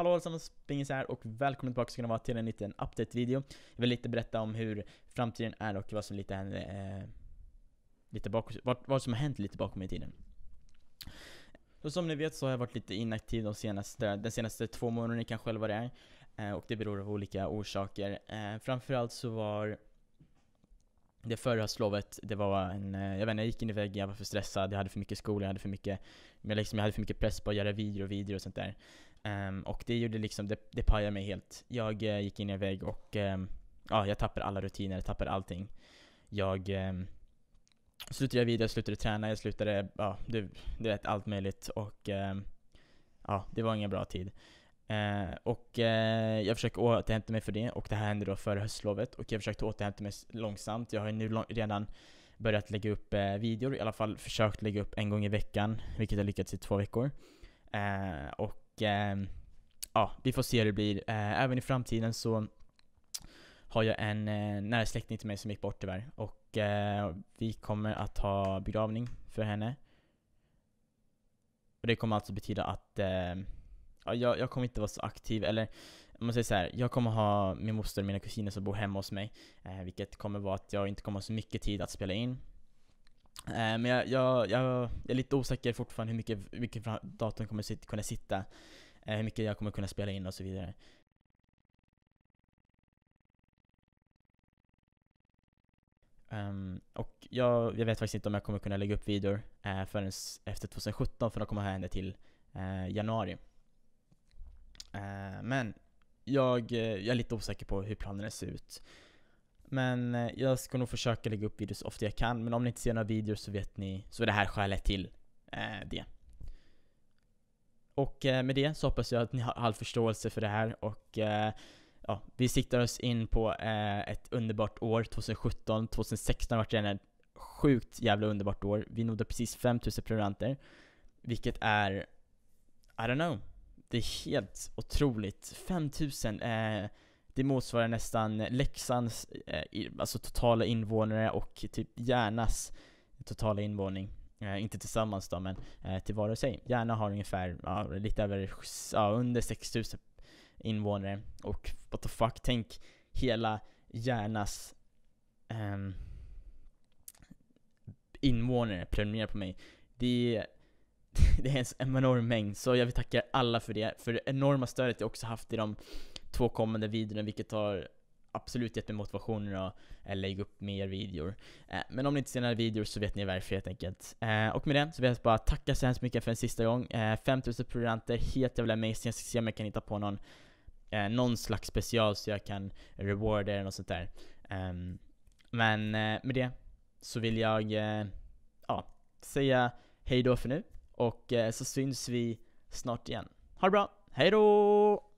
hallå allesammans, Bingis här och välkommen tillbaka ska ni vara till en liten update-video. Jag vill lite berätta om hur framtiden är och vad som lite händer, eh, lite bakom, vad, vad som har hänt lite bakom i tiden. Så som ni vet så har jag varit lite inaktiv de senaste, den senaste två månaderna, ni kan själva det är. Eh, och det beror av olika orsaker. Eh, framförallt så var det förra höstlovet, det var en, eh, jag vet inte, jag gick in i väggen, jag var för stressad, jag hade för mycket skola, jag hade för mycket, jag, liksom, jag hade för mycket press på att göra videor och videor och sånt där. Um, och det gjorde liksom, det, det pajade mig helt. Jag uh, gick in i en vägg och um, ja, jag tappade alla rutiner, tappade allting. Jag um, slutade göra vidare, slutade träna, jag slutade, ja, du, du vet, allt möjligt. Och ja, det var ingen bra tid. Uh, och uh, jag försöker återhämta mig för det och det här hände då före höstlovet och jag försökte återhämta mig långsamt. Jag har ju nu lång redan börjat lägga upp uh, videor, i alla fall försökt lägga upp en gång i veckan, vilket jag lyckats i två veckor. och eh, ja, vi får se hur det blir. Eh, även i framtiden så har jag en eh, nära släkting till mig som gick bort tyvärr. Och eh, vi kommer att ha begravning för henne. Och det kommer alltså betyda att eh, ja, jag, jag kommer inte vara så aktiv, eller om man säger så här, jag kommer ha min moster och mina kusiner som bor hemma hos mig. Eh, vilket kommer vara att jag inte kommer ha så mycket tid att spela in. Eh, men jag, jag, jag, är lite osäker fortfarande hur mycket, hur mycket datorn kommer sit, kunna sitta, eh, hur mycket jag kommer kunna spela in och så vidare. Um, och jag, jag, vet faktiskt inte om jag kommer kunna lägga upp videor uh, förrän efter 2017 för de kommer hända till uh, januari. Uh, men jag, jag, är lite osäker på hur planerna ser ut. Men eh, jag ska nog försöka lägga upp videos så ofta jag kan, men om ni inte ser några videos så vet ni, så är det här skälet till eh, det. Och eh, med det så hoppas jag att ni har all förståelse för det här och eh, ja, vi siktar oss in på eh, ett underbart år, 2017, 2016 har varit redan ett sjukt jävla underbart år. Vi nådde precis 5000 prenumeranter, vilket är, I don't know, det är helt otroligt. 5000 eh, det motsvarar nästan Leksands eh, alltså totala invånare och typ Järnas totala invåning. Eh, inte tillsammans då, men eh, till var och sig. Järna har ungefär, ja, lite över, ja, under 6000 invånare. Och what the fuck, tänk hela Järnas ehm, invånare prenumererar på mig. Det är, det är en enorm mängd, så jag vill tacka alla för det, för det enorma stödet jag också haft i de två kommande videorna, vilket har absolut gett mig motivationen att eh, lägga upp mer videor. Eh, men om ni inte ser några videor så vet ni varför helt enkelt. Eh, och med det så vill jag bara tacka så hemskt mycket för en sista gång. 5000 eh, prenumeranter, helt jävla amazing. Jag ska se om jag kan hitta på någon, någon slags special så jag kan rewarda er och sånt där. Ehm, men med det så vill jag ja, säga hejdå för nu. Och så syns vi snart igen. Ha det bra, hejdå!